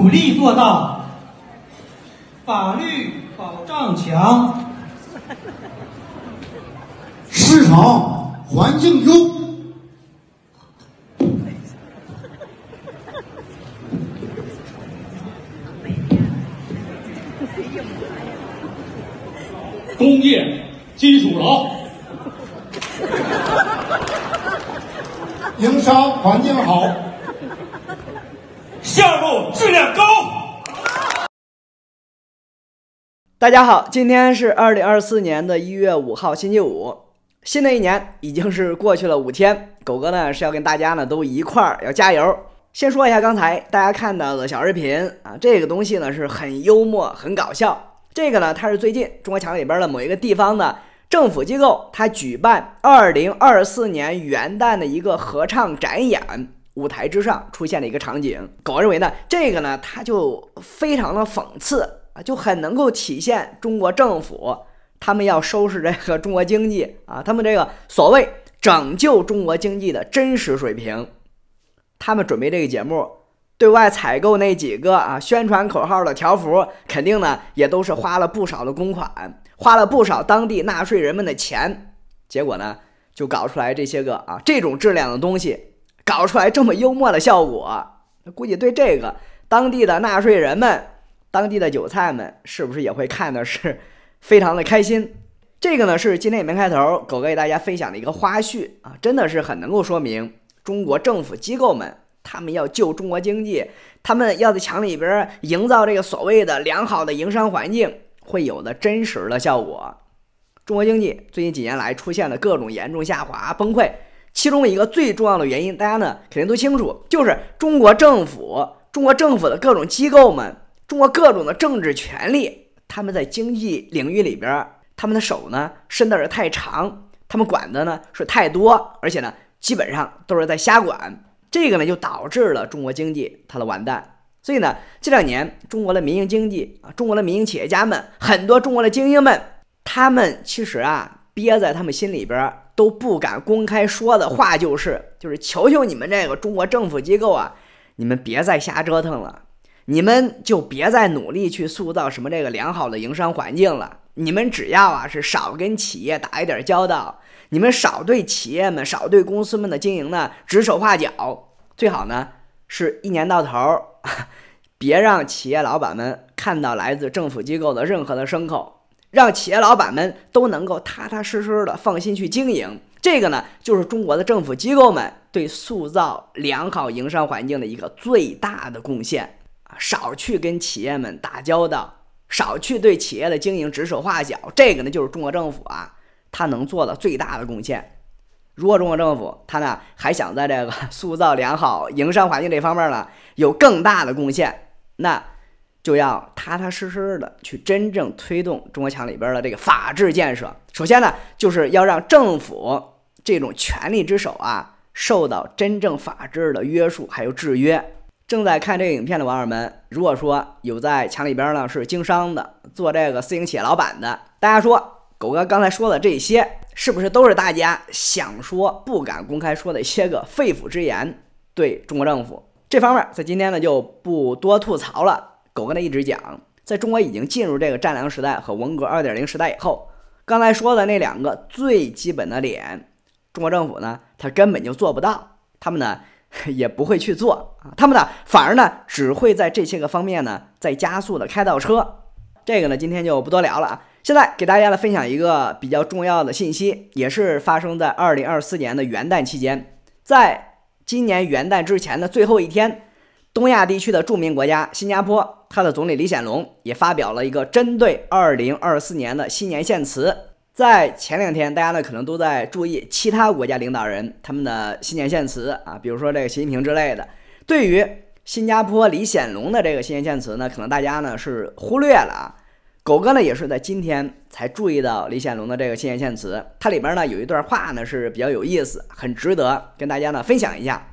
努力做到法律保障强，市场环境优，工业基础牢，营商环境好。大家好，今天是二零二四年的一月五号，星期五。新的一年已经是过去了五天，狗哥呢是要跟大家呢都一块儿要加油。先说一下刚才大家看到的小视频啊，这个东西呢是很幽默、很搞笑。这个呢，它是最近中国墙里边的某一个地方的政府机构，它举办二零二四年元旦的一个合唱展演，舞台之上出现的一个场景。狗认为呢，这个呢它就非常的讽刺。啊，就很能够体现中国政府他们要收拾这个中国经济啊，他们这个所谓拯救中国经济的真实水平。他们准备这个节目，对外采购那几个啊宣传口号的条幅，肯定呢也都是花了不少的公款，花了不少当地纳税人们的钱。结果呢，就搞出来这些个啊这种质量的东西，搞出来这么幽默的效果，估计对这个当地的纳税人们。当地的韭菜们是不是也会看的是 非常的开心？这个呢是今天也没开头狗给大家分享的一个花絮啊，真的是很能够说明中国政府机构们他们要救中国经济，他们要在墙里边营造这个所谓的良好的营商环境会有的真实的效果。中国经济最近几年来出现了各种严重下滑崩溃，其中一个最重要的原因，大家呢肯定都清楚，就是中国政府中国政府的各种机构们。中国各种的政治权利，他们在经济领域里边，他们的手呢伸的是太长，他们管的呢是太多，而且呢基本上都是在瞎管，这个呢就导致了中国经济它的完蛋。所以呢，这两年中国的民营经济啊，中国的民营企业家们，很多中国的精英们，他们其实啊憋在他们心里边都不敢公开说的话，就是就是求求你们这个中国政府机构啊，你们别再瞎折腾了。你们就别再努力去塑造什么这个良好的营商环境了。你们只要啊是少跟企业打一点交道，你们少对企业们、少对公司们的经营呢指手画脚。最好呢是一年到头儿，别让企业老板们看到来自政府机构的任何的牲口，让企业老板们都能够踏踏实实的放心去经营。这个呢，就是中国的政府机构们对塑造良好营商环境的一个最大的贡献。少去跟企业们打交道，少去对企业的经营指手画脚，这个呢就是中国政府啊，他能做的最大的贡献。如果中国政府他呢还想在这个 塑造良好营商环境这方面呢有更大的贡献，那就要踏踏实实地去真正推动中国强里边的这个法治建设。首先呢，就是要让政府这种权力之手啊受到真正法治的约束还有制约。正在看这个影片的网友们，如果说有在墙里边呢是经商的，做这个私营企业老板的，大家说狗哥刚才说的这些，是不是都是大家想说不敢公开说的一些个肺腑之言？对中国政府这方面，在今天呢就不多吐槽了。狗哥呢一直讲，在中国已经进入这个战狼时代和文革二点零时代以后，刚才说的那两个最基本的脸，中国政府呢他根本就做不到，他们呢。也不会去做啊，他们呢反而呢只会在这些个方面呢在加速的开倒车，这个呢今天就不多聊了啊。现在给大家呢分享一个比较重要的信息，也是发生在二零二四年的元旦期间，在今年元旦之前的最后一天，东亚地区的著名国家新加坡，它的总理李显龙也发表了一个针对二零二四年的新年献词。在前两天，大家呢可能都在注意其他国家领导人他们的新年献词啊，比如说这个习近平之类的。对于新加坡李显龙的这个新年献词呢，可能大家呢是忽略了。啊。狗哥呢也是在今天才注意到李显龙的这个新年献词，它里边呢有一段话呢是比较有意思，很值得跟大家呢分享一下。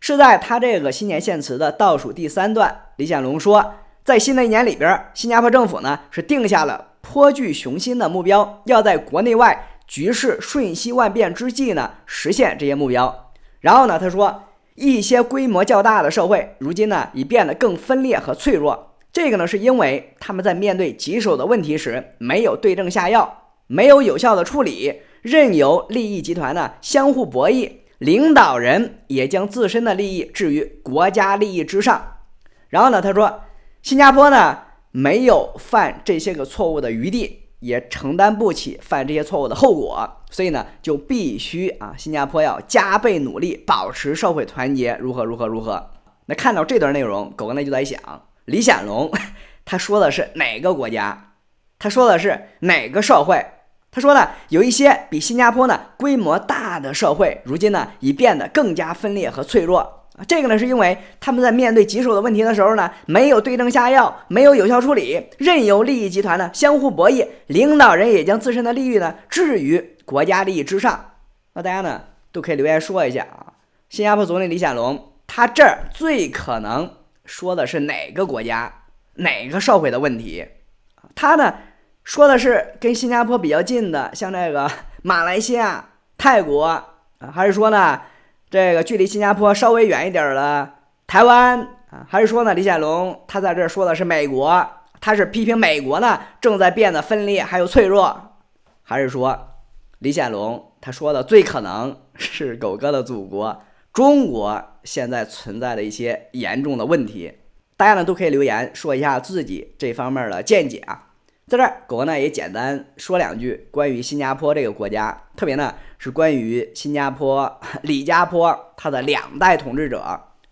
是在他这个新年献词的倒数第三段，李显龙说，在新的一年里边，新加坡政府呢是定下了。颇具雄心的目标，要在国内外局势瞬息万变之际呢，实现这些目标。然后呢，他说一些规模较大的社会，如今呢已变得更分裂和脆弱。这个呢是因为他们在面对棘手的问题时，没有对症下药，没有有效的处理，任由利益集团呢相互博弈，领导人也将自身的利益置于国家利益之上。然后呢，他说新加坡呢。没有犯这些个错误的余地，也承担不起犯这些错误的后果，所以呢，就必须啊，新加坡要加倍努力，保持社会团结，如何如何如何。那看到这段内容，狗哥呢就在想，李显龙他说的是哪个国家？他说的是哪个社会？他说呢，有一些比新加坡呢规模大的社会，如今呢已变得更加分裂和脆弱。这个呢，是因为他们在面对棘手的问题的时候呢，没有对症下药，没有有效处理，任由利益集团呢相互博弈，领导人也将自身的利益呢置于国家利益之上。那大家呢都可以留言说一下啊。新加坡总理李显龙他这儿最可能说的是哪个国家哪个社会的问题？他呢说的是跟新加坡比较近的，像那个马来西亚、泰国，还是说呢？这个距离新加坡稍微远一点儿台湾啊，还是说呢？李显龙他在这说的是美国，他是批评美国呢正在变得分裂还有脆弱，还是说李显龙他说的最可能是狗哥的祖国中国现在存在的一些严重的问题？大家呢都可以留言说一下自己这方面的见解啊。在这，狗哥呢也简单说两句关于新加坡这个国家，特别呢是关于新加坡李家坡他的两代统治者，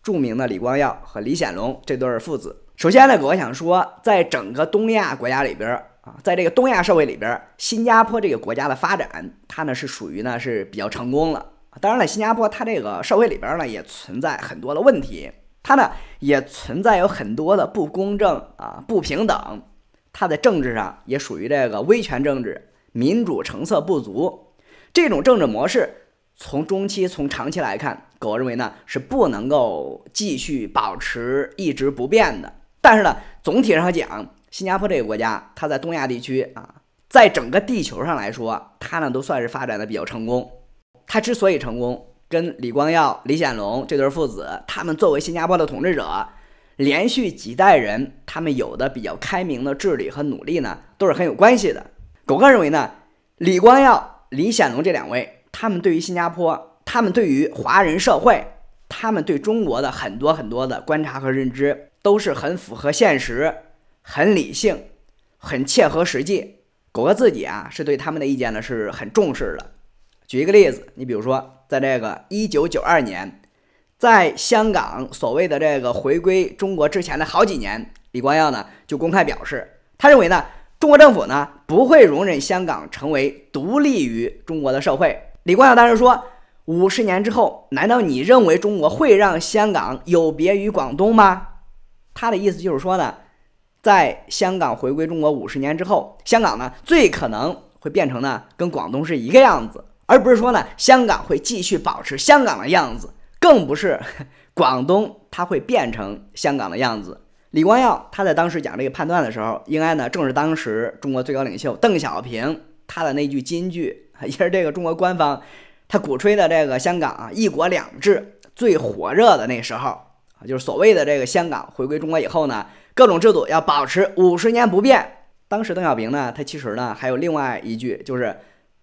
著名的李光耀和李显龙这对父子。首先呢，狗哥想说，在整个东亚国家里边啊，在这个东亚社会里边，新加坡这个国家的发展，它呢是属于呢是比较成功了。当然了，新加坡它这个社会里边呢也存在很多的问题，它呢也存在有很多的不公正啊、不平等。他在政治上也属于这个威权政治，民主成色不足，这种政治模式从中期从长期来看，狗认为呢是不能够继续保持一直不变的。但是呢，总体上讲，新加坡这个国家，它在东亚地区啊，在整个地球上来说，它呢都算是发展的比较成功。它之所以成功，跟李光耀、李显龙这对父子，他们作为新加坡的统治者。连续几代人，他们有的比较开明的治理和努力呢，都是很有关系的。狗哥认为呢，李光耀、李显龙这两位，他们对于新加坡，他们对于华人社会，他们对中国的很多很多的观察和认知，都是很符合现实、很理性、很切合实际。狗哥自己啊，是对他们的意见呢是很重视的。举一个例子，你比如说，在这个一九九二年。在香港所谓的这个回归中国之前的好几年，李光耀呢就公开表示，他认为呢，中国政府呢不会容忍香港成为独立于中国的社会。李光耀当时说：“五十年之后，难道你认为中国会让香港有别于广东吗？”他的意思就是说呢，在香港回归中国五十年之后，香港呢最可能会变成呢跟广东是一个样子，而不是说呢香港会继续保持香港的样子。更不是 广东，它会变成香港的样子。李光耀他在当时讲这个判断的时候，应该呢正是当时中国最高领袖邓小平他的那句金句，也是这个中国官方他鼓吹的这个香港啊“一国两制”最火热的那时候啊，就是所谓的这个香港回归中国以后呢，各种制度要保持五十年不变。当时邓小平呢，他其实呢还有另外一句，就是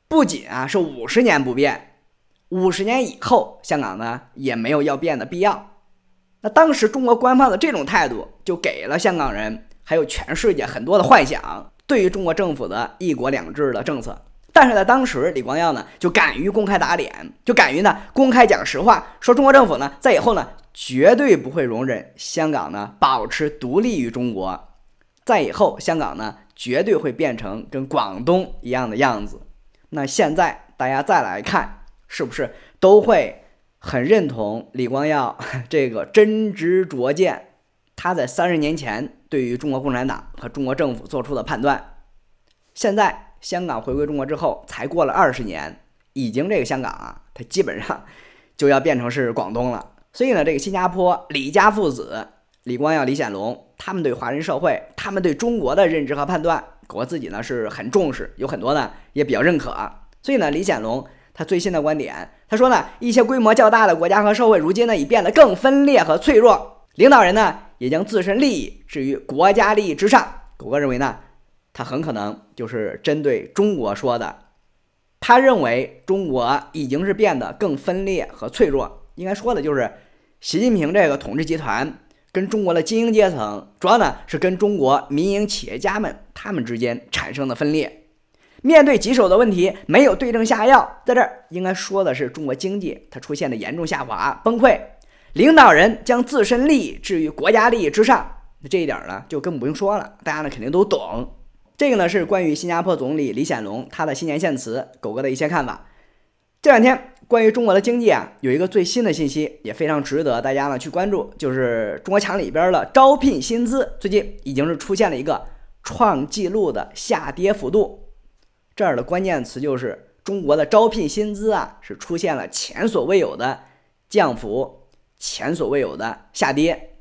不仅啊是五十年不变。五十年以后，香港呢也没有要变的必要。那当时中国官方的这种态度，就给了香港人还有全世界很多的幻想，对于中国政府的一国两制的政策。但是在当时，李光耀呢就敢于公开打脸，就敢于呢公开讲实话，说中国政府呢在以后呢绝对不会容忍香港呢保持独立于中国，在以后香港呢绝对会变成跟广东一样的样子。那现在大家再来看。是不是都会很认同李光耀 这个真知灼见？他在三十年前对于中国共产党和中国政府做出的判断，现在香港回归中国之后才过了二十年，已经这个香港啊，它基本上 就要变成是广东了。所以呢，这个新加坡李家父子李光耀、李显龙，他们对华人社会、他们对中国的认知和判断，我自己呢是很重视，有很多呢也比较认可。所以呢，李显龙。他最新的观点，他说呢，一些规模较大的国家和社会如今呢已变得更分裂和脆弱，领导人呢也将自身利益置于国家利益之上。狗哥认为呢，他很可能就是针对中国说的。他认为中国已经是变得更分裂和脆弱，应该说的就是习近平这个统治集团跟中国的精英阶层，主要呢是跟中国民营企业家们他们之间产生的分裂。面对棘手的问题，没有对症下药，在这儿应该说的是中国经济它出现的严重下滑、崩溃，领导人将自身利益置于国家利益之上，这一点呢就更不用说了，大家呢肯定都懂。这个呢是关于新加坡总理李显龙他的新年献词，狗哥的一些看法。这两天关于中国的经济啊，有一个最新的信息也非常值得大家呢去关注，就是中国强里边的招聘薪资最近已经是出现了一个创纪录的下跌幅度。这儿的关键词就是中国的招聘薪资啊，是出现了前所未有的降幅，前所未有的下跌。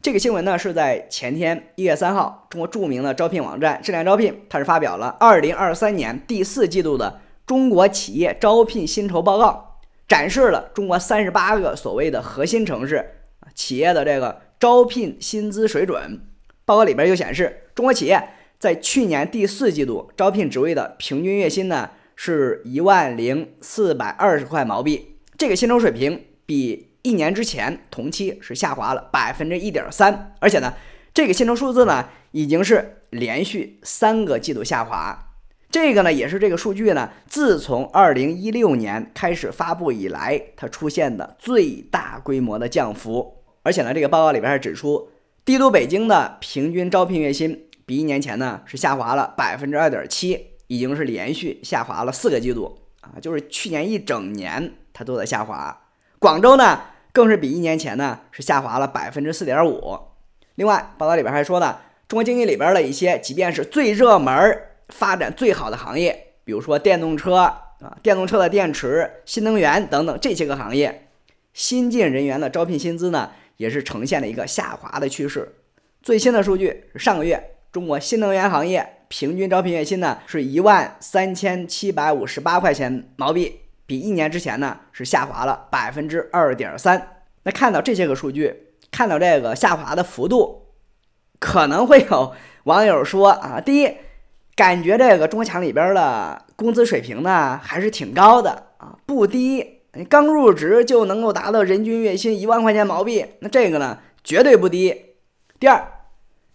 这个新闻呢，是在前天一月三号，中国著名的招聘网站智联招聘，它是发表了二零二三年第四季度的中国企业招聘薪酬报告，展示了中国三十八个所谓的核心城市企业的这个招聘薪资水准。报告里边就显示，中国企业。在去年第四季度招聘职位的平均月薪呢，是一万零四百二十块毛币。这个薪酬水平比一年之前同期是下滑了百分之一点三，而且呢，这个薪酬数字呢已经是连续三个季度下滑。这个呢也是这个数据呢，自从二零一六年开始发布以来，它出现的最大规模的降幅。而且呢，这个报告里边还指出，帝都北京的平均招聘月薪。比一年前呢是下滑了百分之二点七，已经是连续下滑了四个季度啊，就是去年一整年它都在下滑。广州呢更是比一年前呢是下滑了百分之四点五。另外报道里边还说呢，中国经济里边的一些即便是最热门、发展最好的行业，比如说电动车啊、电动车的电池、新能源等等这些个行业，新进人员的招聘薪资呢也是呈现了一个下滑的趋势。最新的数据上个月。中国新能源行业平均招聘月薪呢是一万三千七百五十八块钱毛币，比一年之前呢是下滑了百分之二点三。那看到这些个数据，看到这个下滑的幅度，可能会有网友说啊，第一，感觉这个中国强里边的工资水平呢还是挺高的啊，不低，刚入职就能够达到人均月薪一万块钱毛币，那这个呢绝对不低。第二。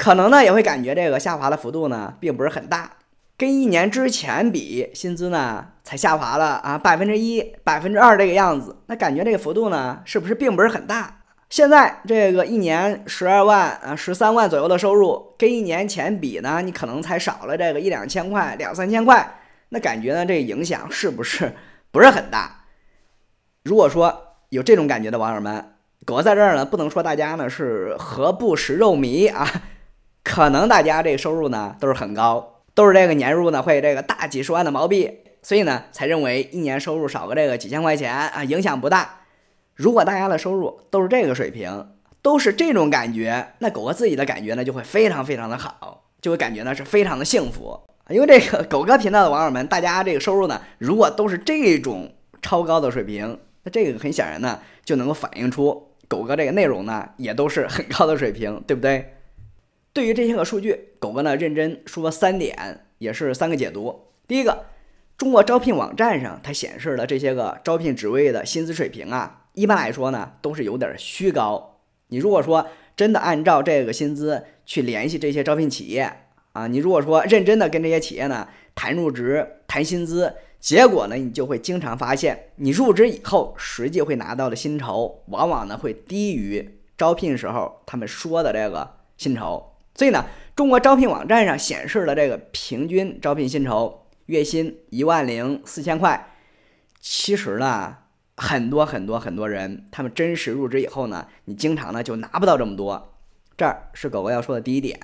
可能呢也会感觉这个下滑的幅度呢并不是很大，跟一年之前比，薪资呢才下滑了啊百分之一、百分之二这个样子，那感觉这个幅度呢是不是并不是很大？现在这个一年十二万啊、十三万左右的收入，跟一年前比呢，你可能才少了这个一两千块、两三千块，那感觉呢这个影响是不是 不是很大？如果说有这种感觉的网友们，哥在这儿呢不能说大家呢是何不食肉糜啊。可能大家这个收入呢都是很高，都是这个年入呢会这个大几十万的毛币，所以呢才认为一年收入少个这个几千块钱啊影响不大。如果大家的收入都是这个水平，都是这种感觉，那狗哥自己的感觉呢就会非常非常的好，就会感觉呢是非常的幸福。因为这个狗哥频道的网友们，大家这个收入呢如果都是这种超高的水平，那这个很显然呢就能够反映出狗哥这个内容呢也都是很高的水平，对不对？对于这些个数据，狗哥呢认真说三点，也是三个解读。第一个，中国招聘网站上它显示的这些个招聘职位的薪资水平啊，一般来说呢都是有点虚高。你如果说真的按照这个薪资去联系这些招聘企业啊，你如果说认真的跟这些企业呢谈入职、谈薪资，结果呢你就会经常发现，你入职以后实际会拿到的薪酬，往往呢会低于招聘时候他们说的这个薪酬。所以呢，中国招聘网站上显示的这个平均招聘薪酬月薪一万零四千块，其实呢，很多很多很多人，他们真实入职以后呢，你经常呢就拿不到这么多。这是狗狗要说的第一点，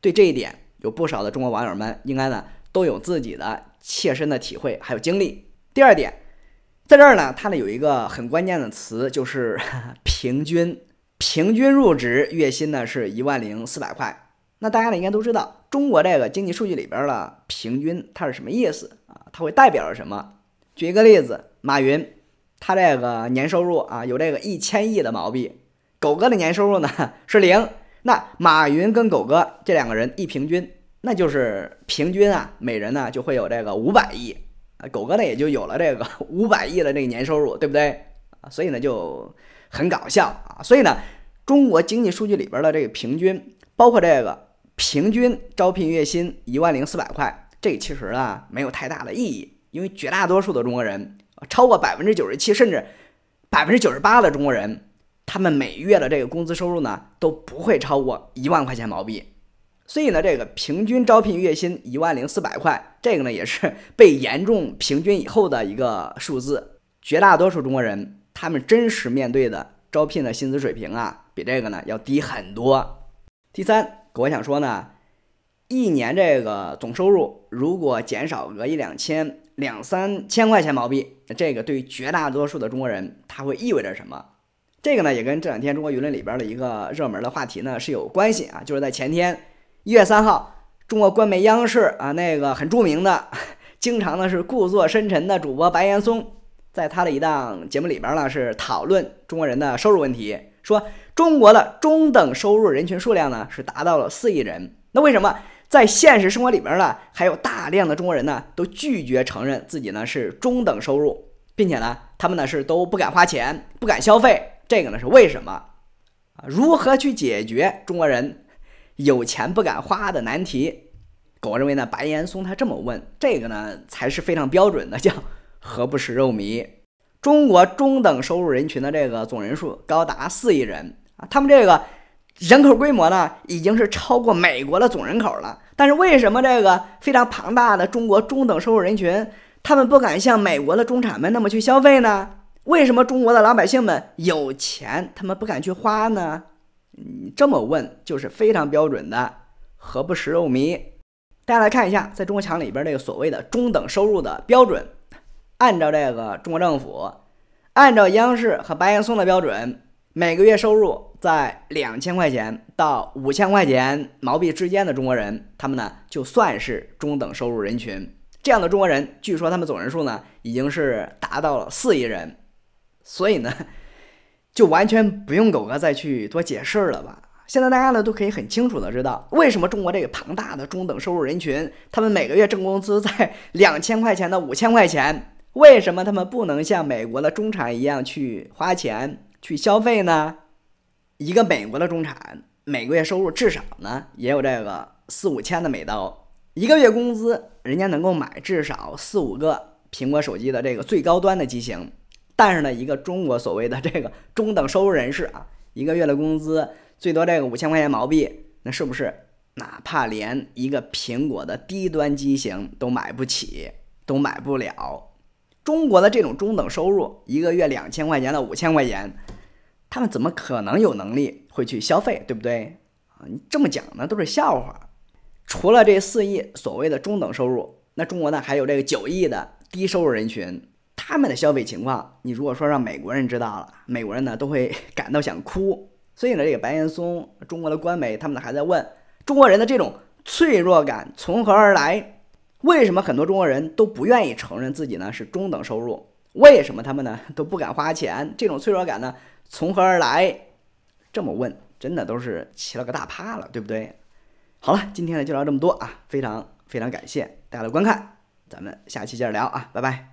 对这一点有不少的中国网友们应该呢都有自己的切身的体会还有经历。第二点，在这儿呢，它呢有一个很关键的词，就是 平均。平均入职月薪呢是一万零四百块。那大家呢应该都知道，中国这个经济数据里边的平均它是什么意思啊？它会代表着什么？举一个例子，马云他这个年收入啊有这个一千亿的毛病，狗哥的年收入呢 是零。那马云跟狗哥这两个人一平均，那就是平均啊，每人呢就会有这个五百亿啊。狗哥呢也就有了这个五百亿的这个年收入，对不对？啊，所以呢就。很搞笑啊！所以呢，中国经济数据里边的这个平均，包括这个平均招聘月薪一万零四百块，这其实呢没有太大的意义，因为绝大多数的中国人，超过百分之九十七，甚至百分之九十八的中国人，他们每月的这个工资收入呢都不会超过一万块钱毛币。所以呢，这个平均招聘月薪一万零四百块，这个呢也是被严重平均以后的一个数字，绝大多数中国人。他们真实面对的招聘的薪资水平啊，比这个呢要低很多。第三，我想说呢，一年这个总收入如果减少个一两千、两三千块钱毛币，那这个对绝大多数的中国人他会意味着什么？这个呢也跟这两天中国舆论里边的一个热门的话题呢是有关系啊，就是在前天一月三号，中国官媒央视啊那个很著名的、经常呢是故作深沉的主播白岩松。在他的一档节目里边呢，是讨论中国人的收入问题，说中国的中等收入人群数量呢是达到了四亿人。那为什么在现实生活里边呢，还有大量的中国人呢，都拒绝承认自己呢是中等收入，并且呢，他们呢是都不敢花钱、不敢消费，这个呢是为什么？啊，如何去解决中国人有钱不敢花的难题？狗认为呢，白岩松他这么问，这个呢才是非常标准的叫。何不食肉糜？中国中等收入人群的这个总人数高达四亿人啊，他们这个人口规模呢，已经是超过美国的总人口了。但是为什么这个非常庞大的中国中等收入人群，他们不敢像美国的中产们那么去消费呢？为什么中国的老百姓们有钱，他们不敢去花呢？你这么问就是非常标准的，何不食肉糜？大家来看一下，在中国墙里边这个所谓的中等收入的标准。按照这个中国政府，按照央视和白岩松的标准，每个月收入在两千块钱到五千块钱毛币之间的中国人，他们呢就算是中等收入人群。这样的中国人，据说他们总人数呢已经是达到了四亿人，所以呢 就完全不用狗哥再去多解释了吧。现在大家呢都可以很清楚的知道，为什么中国这个庞大的中等收入人群，他们每个月挣工资在两千块钱到五千块钱。为什么他们不能像美国的中产一样去花钱去消费呢？一个美国的中产每个月收入至少呢也有这个四五千的美刀，一个月工资人家能够买至少四五个苹果手机的这个最高端的机型。但是呢，一个中国所谓的这个中等收入人士啊，一个月的工资最多这个五千块钱毛币，那是不是哪怕连一个苹果的低端机型都买不起，都买不了？中国的这种中等收入，一个月两千块钱到五千块钱，他们怎么可能有能力会去消费，对不对？啊，你这么讲，那都是笑话。除了这四亿所谓的中等收入，那中国呢还有这个九亿的低收入人群，他们的消费情况，你如果说让美国人知道了，美国人呢都会感到想哭。所以呢，这个白岩松、中国的官媒他们还在问，中国人的这种脆弱感从何而来？为什么很多中国人都不愿意承认自己呢是中等收入？为什么他们呢都不敢花钱？这种脆弱感呢从何而来？这么问，真的都是起了个大趴了，对不对？好了，今天呢就聊这么多啊，非常非常感谢大家的观看，咱们下期接着聊啊，拜拜。